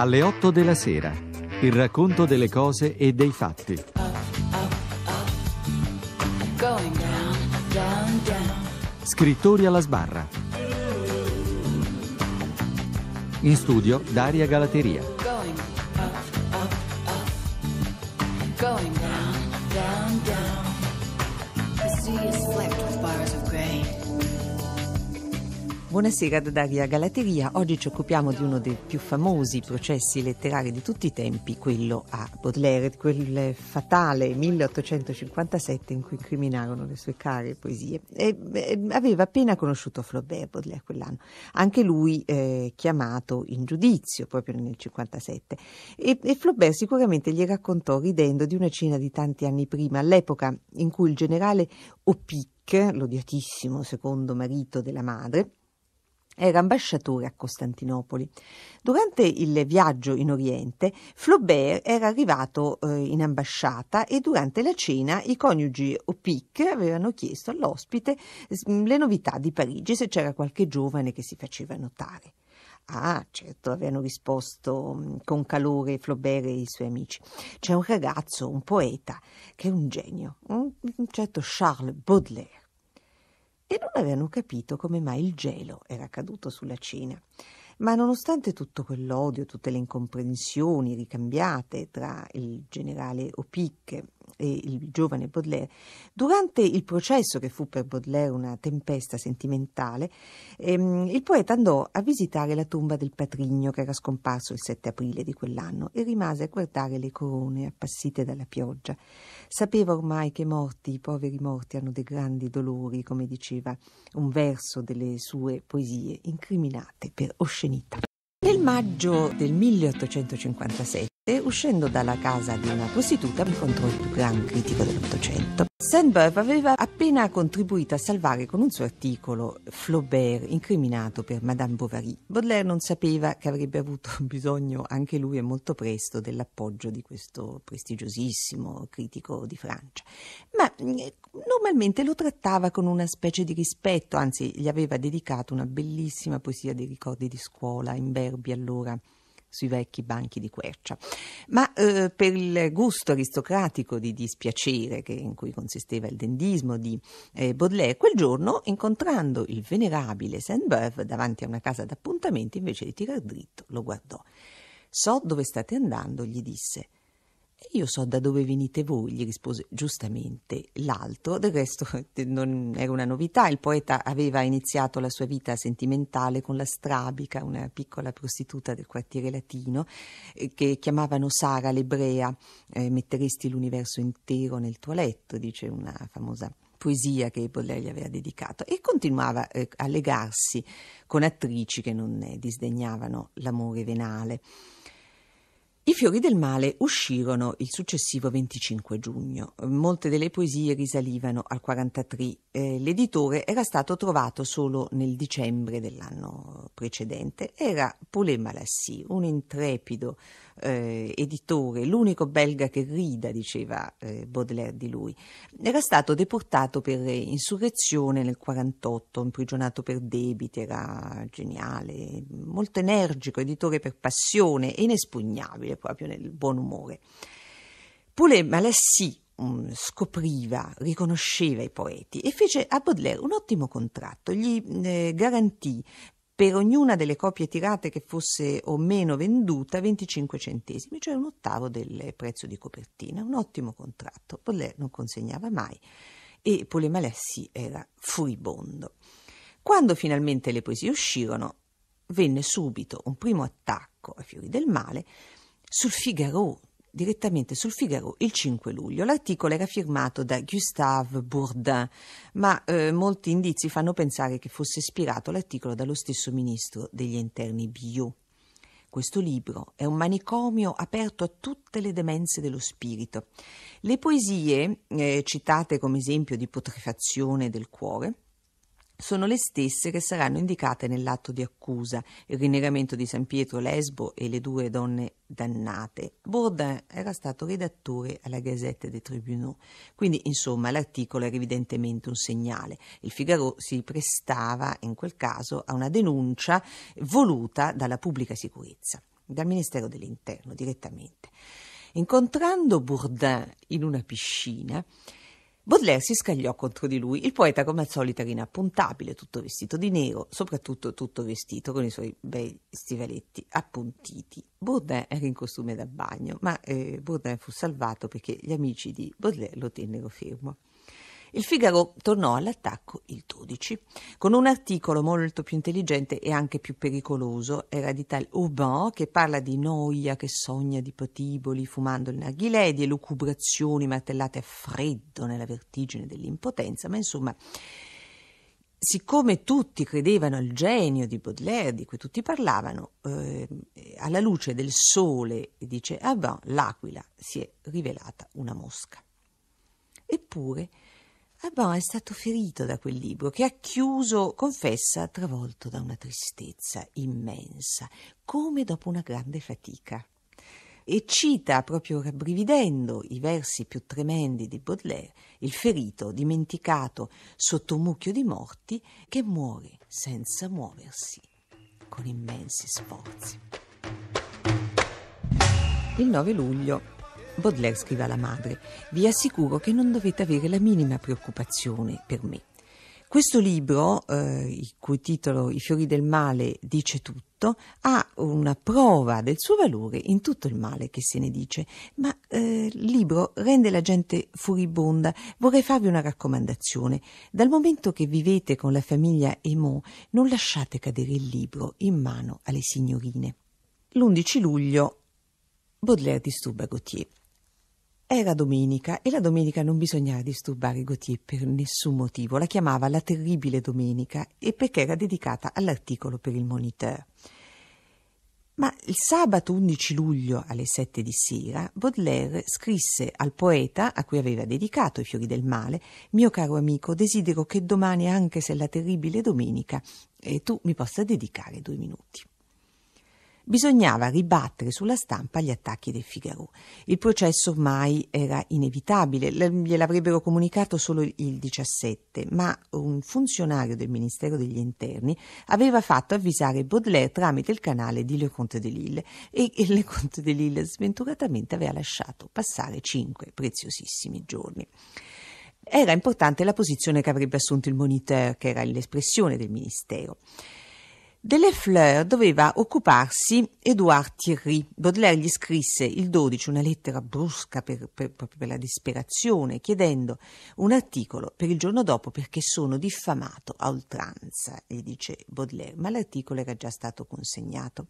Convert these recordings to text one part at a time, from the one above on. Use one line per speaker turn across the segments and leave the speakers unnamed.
alle 8 della sera. Il racconto delle cose e dei fatti. Scrittori alla sbarra. In studio Daria Galateria. Buonasera da Daria Galateria. Oggi ci occupiamo di uno dei più famosi processi letterari di tutti i tempi, quello a Baudelaire, quel fatale 1857 in cui incriminarono le sue care poesie. E, e, aveva appena conosciuto Flaubert Baudelaire quell'anno, anche lui eh, chiamato in giudizio proprio nel 1957. E, e Flaubert sicuramente gli raccontò ridendo di una cena di tanti anni prima, all'epoca in cui il generale Opic l'odiatissimo secondo marito della madre, era ambasciatore a Costantinopoli. Durante il viaggio in Oriente, Flaubert era arrivato eh, in ambasciata e durante la cena i coniugi Opic avevano chiesto all'ospite mm, le novità di Parigi, se c'era qualche giovane che si faceva notare. Ah, certo, avevano risposto mm, con calore Flaubert e i suoi amici. C'è un ragazzo, un poeta, che è un genio, un certo Charles Baudelaire e non avevano capito come mai il gelo era caduto sulla Cina. Ma nonostante tutto quell'odio, tutte le incomprensioni ricambiate tra il generale Opic e il giovane Baudelaire, durante il processo che fu per Baudelaire una tempesta sentimentale, ehm, il poeta andò a visitare la tomba del patrigno che era scomparso il 7 aprile di quell'anno e rimase a guardare le corone appassite dalla pioggia. Sapeva ormai che morti, i poveri morti, hanno dei grandi dolori, come diceva un verso delle sue poesie, incriminate per oscenità. Nel maggio del 1857 e uscendo dalla casa di una prostituta incontrò il più grande critico dell'Ottocento. Sandberg aveva appena contribuito a salvare con un suo articolo Flaubert incriminato per Madame Bovary. Baudelaire non sapeva che avrebbe avuto bisogno anche lui e molto presto dell'appoggio di questo prestigiosissimo critico di Francia, ma eh, normalmente lo trattava con una specie di rispetto, anzi gli aveva dedicato una bellissima poesia dei ricordi di scuola in verbi allora sui vecchi banchi di quercia. Ma eh, per il gusto aristocratico di dispiacere che, in cui consisteva il dendismo di eh, Baudelaire, quel giorno, incontrando il venerabile Saint-Beuve davanti a una casa d'appuntamento, invece di tirar dritto, lo guardò. So dove state andando, gli disse. Io so da dove venite voi, gli rispose giustamente l'altro. Del resto non era una novità, il poeta aveva iniziato la sua vita sentimentale con la Strabica, una piccola prostituta del quartiere latino, eh, che chiamavano Sara l'ebrea. Eh, metteresti l'universo intero nel tuo letto, dice una famosa poesia che Baudelaire gli aveva dedicato e continuava eh, a legarsi con attrici che non eh, disdegnavano l'amore venale. I fiori del male uscirono il successivo 25 giugno. Molte delle poesie risalivano al 43. Eh, l'editore era stato trovato solo nel dicembre dell'anno precedente. Era Poulet Malassi, un intrepido eh, editore, l'unico belga che rida, diceva eh, Baudelaire di lui. Era stato deportato per insurrezione nel 48, imprigionato per debiti, era geniale, molto energico, editore per passione e inespugnabile proprio nel buon umore. Poulet Malassi mm, scopriva, riconosceva i poeti e fece a Baudelaire un ottimo contratto, gli eh, garantì per ognuna delle copie tirate che fosse o meno venduta 25 centesimi, cioè un ottavo del prezzo di copertina, un ottimo contratto. Baudelaire non consegnava mai e Poulet Malessi era furibondo. Quando finalmente le poesie uscirono, venne subito un primo attacco ai fiori del male sul Figaro, direttamente sul Figaro il 5 luglio. L'articolo era firmato da Gustave Bourdin, ma eh, molti indizi fanno pensare che fosse ispirato l'articolo dallo stesso ministro degli interni Biot. Questo libro è un manicomio aperto a tutte le demenze dello spirito. Le poesie, eh, citate come esempio di putrefazione del cuore, sono le stesse che saranno indicate nell'atto di accusa, il rinnegamento di San Pietro Lesbo e le due donne dannate. Bourdin era stato redattore alla Gazette des Tribunaux, quindi insomma l'articolo era evidentemente un segnale. Il Figaro si prestava in quel caso a una denuncia voluta dalla pubblica sicurezza, dal Ministero dell'Interno direttamente. Incontrando Bourdin in una piscina, Baudelaire si scagliò contro di lui. Il poeta, come al solito, era inappuntabile, tutto vestito di nero, soprattutto tutto vestito con i suoi bei stivaletti appuntiti. Baudelaire era in costume da bagno, ma eh, Baudelaire fu salvato perché gli amici di Baudelaire lo tennero fermo. Il Figaro tornò all'attacco il 12 con un articolo molto più intelligente e anche più pericoloso, era di tal Urban che parla di noia che sogna di patiboli fumando il narghilè, di elucubrazioni martellate a freddo nella vertigine dell'impotenza, ma insomma siccome tutti credevano al genio di Baudelaire, di cui tutti parlavano, eh, alla luce del sole, dice Avant, l'aquila si è rivelata una mosca. Eppure Abban eh, è stato ferito da quel libro che ha chiuso, confessa, travolto da una tristezza immensa, come dopo una grande fatica. E cita, proprio rabbrividendo, i versi più tremendi di Baudelaire, il ferito dimenticato sotto un mucchio di morti che muore senza muoversi, con immensi sforzi. Il 9 luglio Baudelaire scrive alla madre, vi assicuro che non dovete avere la minima preoccupazione per me. Questo libro, eh, il cui titolo I fiori del male dice tutto, ha una prova del suo valore in tutto il male che se ne dice, ma eh, il libro rende la gente furibonda. Vorrei farvi una raccomandazione. Dal momento che vivete con la famiglia Emo, non lasciate cadere il libro in mano alle signorine. L'11 luglio Baudelaire disturba Gautier. Era domenica e la domenica non bisognava disturbare Gautier per nessun motivo. La chiamava la terribile domenica e perché era dedicata all'articolo per il Moniteur. Ma il sabato 11 luglio alle 7 di sera Baudelaire scrisse al poeta a cui aveva dedicato i fiori del male: Mio caro amico, desidero che domani, anche se è la terribile domenica, eh, tu mi possa dedicare due minuti bisognava ribattere sulla stampa gli attacchi del Figaro. Il processo ormai era inevitabile, gliel'avrebbero comunicato solo il 17, ma un funzionario del Ministero degli Interni aveva fatto avvisare Baudelaire tramite il canale di Le Comte de Lille e Le Comte de Lille sventuratamente aveva lasciato passare cinque preziosissimi giorni. Era importante la posizione che avrebbe assunto il moniteur, che era l'espressione del Ministero. Delle fleurs doveva occuparsi Edouard Thierry. Baudelaire gli scrisse il 12 una lettera brusca per, per, proprio per la disperazione, chiedendo un articolo per il giorno dopo perché sono diffamato a oltranza, gli dice Baudelaire, ma l'articolo era già stato consegnato.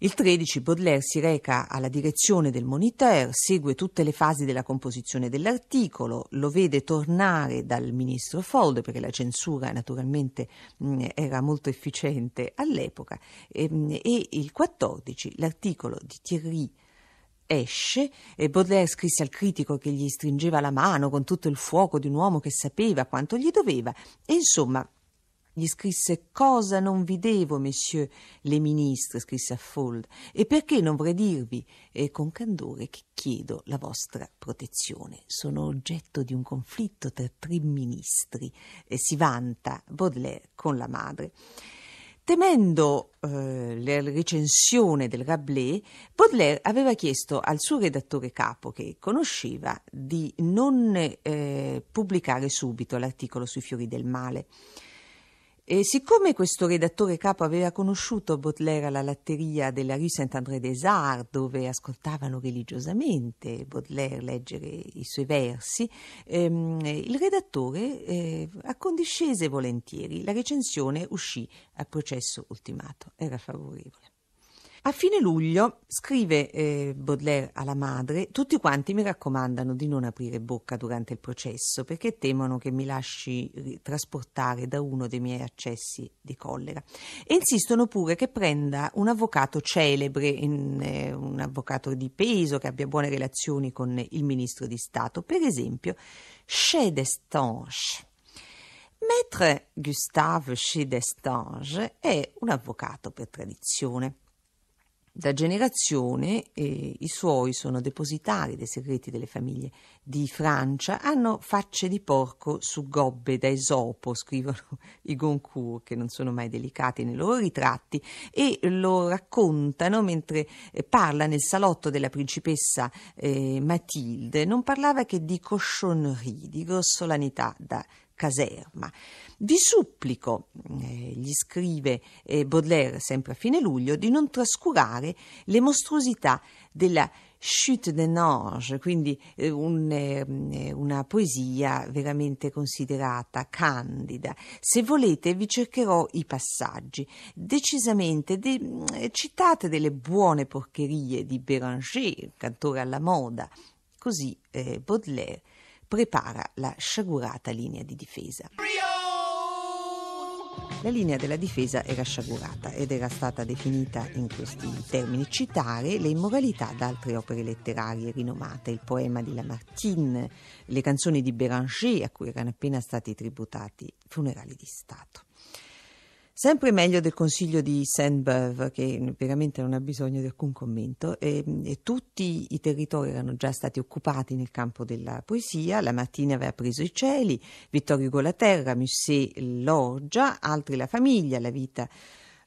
Il 13 Baudelaire si reca alla direzione del Moniteur, segue tutte le fasi della composizione dell'articolo, lo vede tornare dal ministro Fold, perché la censura naturalmente mh, mm, era molto efficiente all'epoca e, ehm, e il 14 l'articolo di Thierry esce e Baudelaire scrisse al critico che gli stringeva la mano con tutto il fuoco di un uomo che sapeva quanto gli doveva e insomma gli scrisse Cosa non vi devo, messieurs les ministres, scrisse a Fold, e perché non vorrei dirvi, e eh, con candore che chiedo la vostra protezione. Sono oggetto di un conflitto tra tre ministri, e si vanta Baudelaire con la madre. Temendo eh, la recensione del Rabelais, Baudelaire aveva chiesto al suo redattore capo, che conosceva, di non eh, pubblicare subito l'articolo sui fiori del male. E siccome questo redattore capo aveva conosciuto Baudelaire alla latteria della rue Saint-André-des-Arts, dove ascoltavano religiosamente Baudelaire leggere i suoi versi, ehm, il redattore eh, accondiscese volentieri. La recensione uscì a processo ultimato, era favorevole. A fine luglio scrive eh, Baudelaire alla madre: Tutti quanti mi raccomandano di non aprire bocca durante il processo perché temono che mi lasci trasportare da uno dei miei accessi di collera. E insistono pure che prenda un avvocato celebre, in, eh, un avvocato di peso che abbia buone relazioni con il ministro di Stato, per esempio Chez d'Estange. Maître Gustave Chez d'Estange è un avvocato per tradizione. Da generazione eh, i suoi sono depositari dei segreti delle famiglie di Francia, hanno facce di porco su gobbe da esopo, scrivono i Goncourt, che non sono mai delicati nei loro ritratti, e lo raccontano mentre eh, parla nel salotto della principessa eh, Matilde. Non parlava che di cochonnerie, di grossolanità da caserma. Vi supplico, eh, gli scrive eh, Baudelaire sempre a fine luglio, di non trascurare le mostruosità della Chute des Nanges, quindi eh, un, eh, mm, una poesia veramente considerata candida. Se volete vi cercherò i passaggi. Decisamente de, mm, citate delle buone porcherie di Béranger, cantore alla moda. Così eh, Baudelaire prepara la sciagurata linea di difesa. La linea della difesa era sciagurata ed era stata definita in questi termini. Citare le immoralità da altre opere letterarie rinomate, il poema di Lamartine, le canzoni di Béranger a cui erano appena stati tributati funerali di Stato sempre meglio del consiglio di Saint-Beuve, che veramente non ha bisogno di alcun commento. E, e tutti i territori erano già stati occupati nel campo della poesia. La mattina aveva preso i cieli, Vittorio Hugo la terra, Musset l'orgia, altri la famiglia, la vita.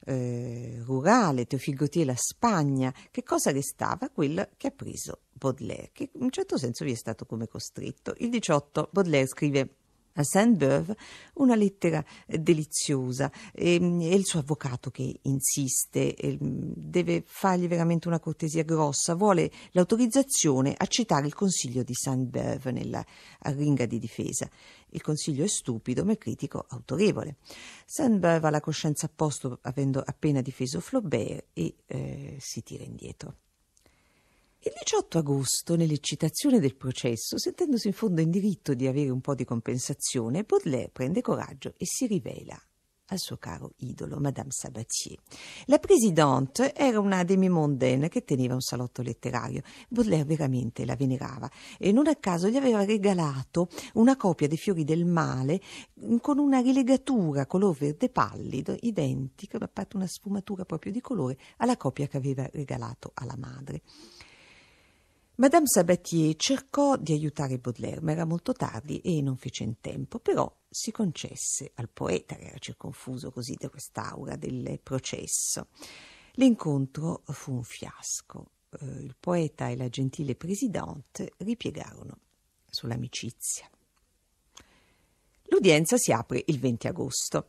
Eh, rurale, Teofil Gautier la Spagna, che cosa restava? Quella che ha preso Baudelaire, che in un certo senso vi è stato come costretto. Il 18 Baudelaire scrive a Sainte-Beuve una lettera deliziosa e, ehm, e, il suo avvocato che insiste, ehm, deve fargli veramente una cortesia grossa, vuole l'autorizzazione a citare il consiglio di Sainte-Beuve nella ringa di difesa. Il consiglio è stupido ma il critico autorevole. Sainte-Beuve ha la coscienza a posto avendo appena difeso Flaubert e eh, si tira indietro. Il 18 agosto, nell'eccitazione del processo, sentendosi in fondo in diritto di avere un po' di compensazione, Baudelaire prende coraggio e si rivela al suo caro idolo, Madame Sabatier. La presidente era una demi-mondaine che teneva un salotto letterario. Baudelaire veramente la venerava e non a caso gli aveva regalato una copia dei Fiori del Male con una rilegatura color verde pallido, identica, ma parte una sfumatura proprio di colore, alla copia che aveva regalato alla madre. Madame Sabatier cercò di aiutare Baudelaire, ma era molto tardi e non fece in tempo, però si concesse al poeta, che era circonfuso così da quest'aura del processo. L'incontro fu un fiasco. Eh, il poeta e la gentile presidente ripiegarono sull'amicizia. L'udienza si apre il 20 agosto.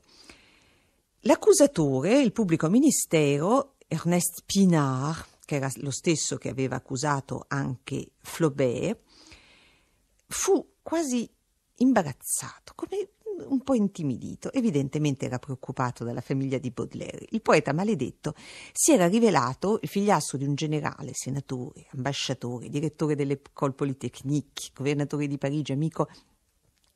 L'accusatore, il pubblico ministero, Ernest Pinard, che era lo stesso che aveva accusato anche Flaubert, fu quasi imbarazzato, come un po' intimidito, evidentemente era preoccupato dalla famiglia di Baudelaire. Il poeta maledetto si era rivelato il figliastro di un generale, senatore, ambasciatore, direttore delle dell'École Polytechnique, governatore di Parigi, amico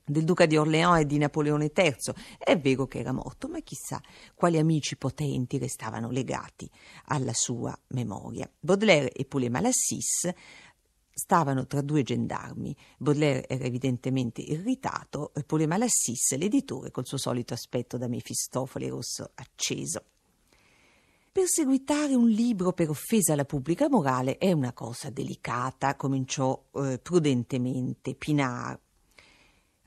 del duca di Orléans e di Napoleone III. È vero che era morto, ma chissà quali amici potenti restavano legati alla sua memoria. Baudelaire e Poulet Malassis stavano tra due gendarmi. Baudelaire era evidentemente irritato e Poulet Malassis, l'editore, col suo solito aspetto da Mefistofele rosso acceso. Perseguitare un libro per offesa alla pubblica morale è una cosa delicata, cominciò eh, prudentemente Pinard.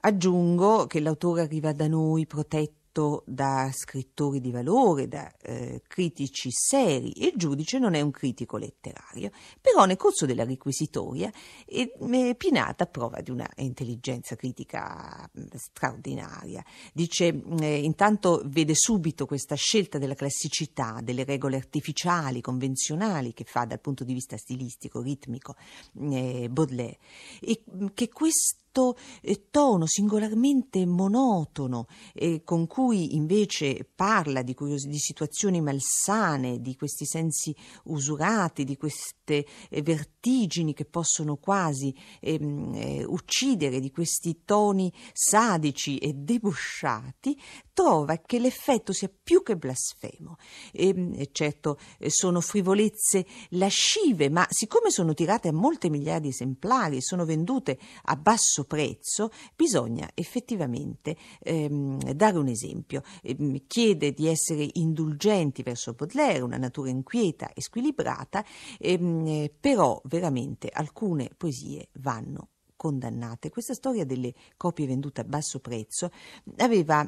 Aggiungo che l'autore arriva da noi protetto da scrittori di valore, da eh, critici seri e il giudice non è un critico letterario, però nel corso della requisitoria eh, Pinata prova di una intelligenza critica mm, straordinaria. Dice mm, eh, intanto vede subito questa scelta della classicità, delle regole artificiali, convenzionali che fa dal punto di vista stilistico, ritmico mm, eh, Baudelaire e che questo questo eh, tono singolarmente monotono eh, con cui invece parla di, curios- di, situazioni malsane, di questi sensi usurati, di queste eh, vertigini che possono quasi ehm, eh, uccidere, di questi toni sadici e debosciati, trova che l'effetto sia più che blasfemo. Ehm, e, certo, eh, sono frivolezze lascive, ma siccome sono tirate a molte migliaia di esemplari e sono vendute a basso basso prezzo, bisogna effettivamente ehm, dare un esempio. Ehm, chiede di essere indulgenti verso Baudelaire, una natura inquieta e squilibrata, ehm, però veramente alcune poesie vanno condannate. Questa storia delle copie vendute a basso prezzo aveva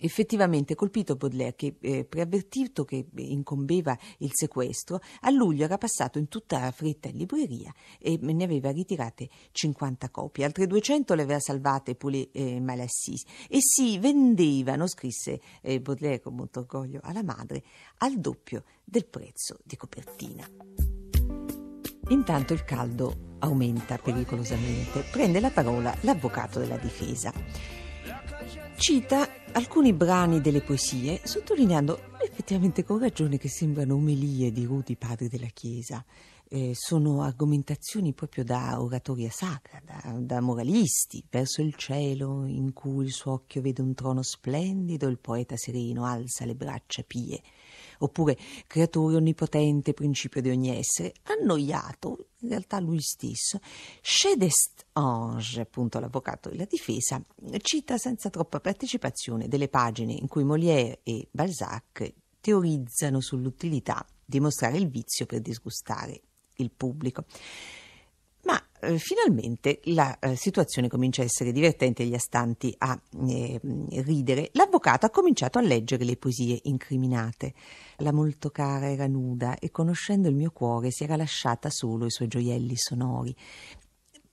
Effettivamente, colpito Baudelaire, che eh, preavvertito che incombeva il sequestro, a luglio era passato in tutta la fretta in libreria e ne aveva ritirate 50 copie. Altre 200 le aveva salvate Poulet eh, Malassis e si vendevano, scrisse eh, Baudelaire con molto orgoglio alla madre, al doppio del prezzo di copertina. Intanto il caldo aumenta pericolosamente. Prende la parola l'avvocato della difesa cita alcuni brani delle poesie, sottolineando effettivamente con ragione che sembrano omelie di rudi padri della Chiesa. Eh, sono argomentazioni proprio da oratoria sacra, da, da, moralisti, verso il cielo in cui il suo occhio vede un trono splendido, il poeta sereno alza le braccia pie oppure creatore onnipotente, principio di ogni essere, annoiato, in realtà lui stesso, Chedest Ange, appunto l'avvocato della difesa, cita senza troppa partecipazione delle pagine in cui Molière e Balzac teorizzano sull'utilità di mostrare il vizio per disgustare il pubblico. Ma eh, finalmente la eh, situazione comincia a essere divertente e gli astanti a eh, ridere. L'avvocato ha cominciato a leggere le poesie incriminate. La molto cara era nuda e conoscendo il mio cuore si era lasciata solo i suoi gioielli sonori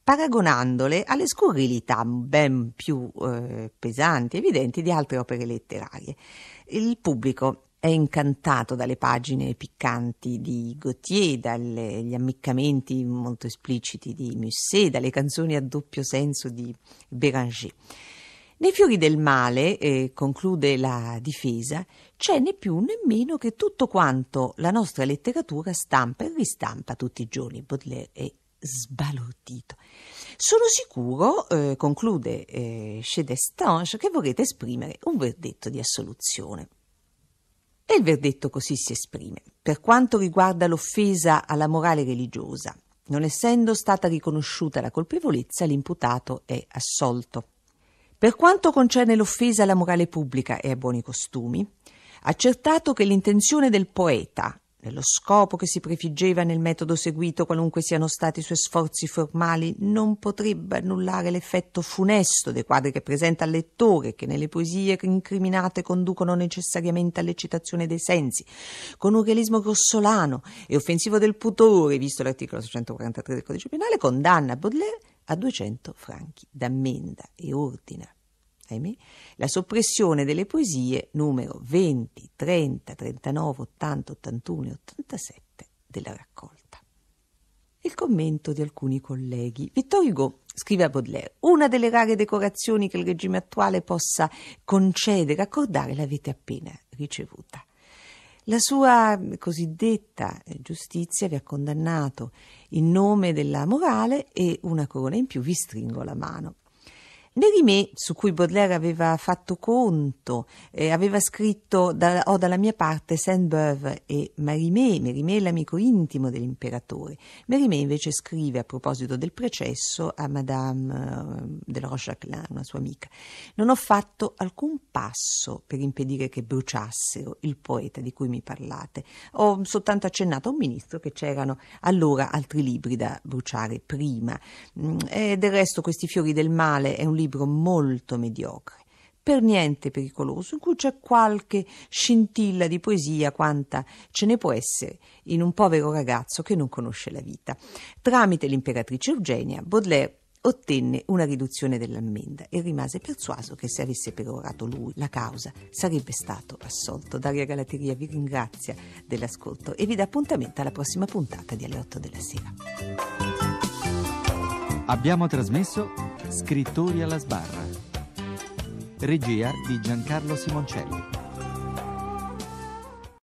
paragonandole alle scurrilità ben più eh, pesanti e evidenti di altre opere letterarie. Il pubblico è incantato dalle pagine piccanti di Gautier, dagli ammiccamenti molto espliciti di Musset, dalle canzoni a doppio senso di Béranger. Nei fiori del male, eh, conclude la difesa, c'è né più né meno che tutto quanto la nostra letteratura stampa e ristampa tutti i giorni. Baudelaire è sbalordito. Sono sicuro, eh, conclude eh, Chez Destange, che vorrete esprimere un verdetto di assoluzione. E il verdetto così si esprime. Per quanto riguarda l'offesa alla morale religiosa, non essendo stata riconosciuta la colpevolezza, l'imputato è assolto. Per quanto concerne l'offesa alla morale pubblica e ai buoni costumi, accertato che l'intenzione del poeta nello scopo che si prefiggeva nel metodo seguito, qualunque siano stati i suoi sforzi formali, non potrebbe annullare l'effetto funesto dei quadri che presenta al lettore, che nelle poesie incriminate conducono necessariamente all'eccitazione dei sensi, con un realismo grossolano e offensivo del pudore, visto l'articolo 643 del Codice Penale, condanna Baudelaire a 200 franchi d'ammenda e ordina ahimè, la soppressione delle poesie numero 20, 30, 39, 80, 81 e 87 della raccolta. Il commento di alcuni colleghi. Vittor Hugo scrive a Baudelaire, una delle rare decorazioni che il regime attuale possa concedere, accordare, l'avete appena ricevuta. La sua cosiddetta eh, giustizia vi ha condannato in nome della morale e una corona in più vi stringo la mano. Lerimè, su cui Baudelaire aveva fatto conto, eh, aveva scritto da, Ho oh, dalla mia parte Sainte-Beuve e Merimè, Merimè è l'amico intimo dell'imperatore. Merimè invece scrive a proposito del processo a Madame eh, de la Rochaclin, una sua amica. Non ho fatto alcun passo per impedire che bruciassero il poeta di cui mi parlate. Ho soltanto accennato a un ministro che c'erano allora altri libri da bruciare prima. Mm, e del resto questi fiori del male è un libro libro molto mediocre, per niente pericoloso, in cui c'è qualche scintilla di poesia, quanta ce ne può essere in un povero ragazzo che non conosce la vita. Tramite l'imperatrice Eugenia, Baudelaire ottenne una riduzione dell'ammenda e rimase persuaso che se avesse perorato lui la causa sarebbe stato assolto. Daria Galateria vi ringrazia dell'ascolto e vi dà appuntamento alla prossima puntata di Alle 8 della sera. Abbiamo trasmesso Scrittori alla sbarra. Regia di Giancarlo Simoncelli.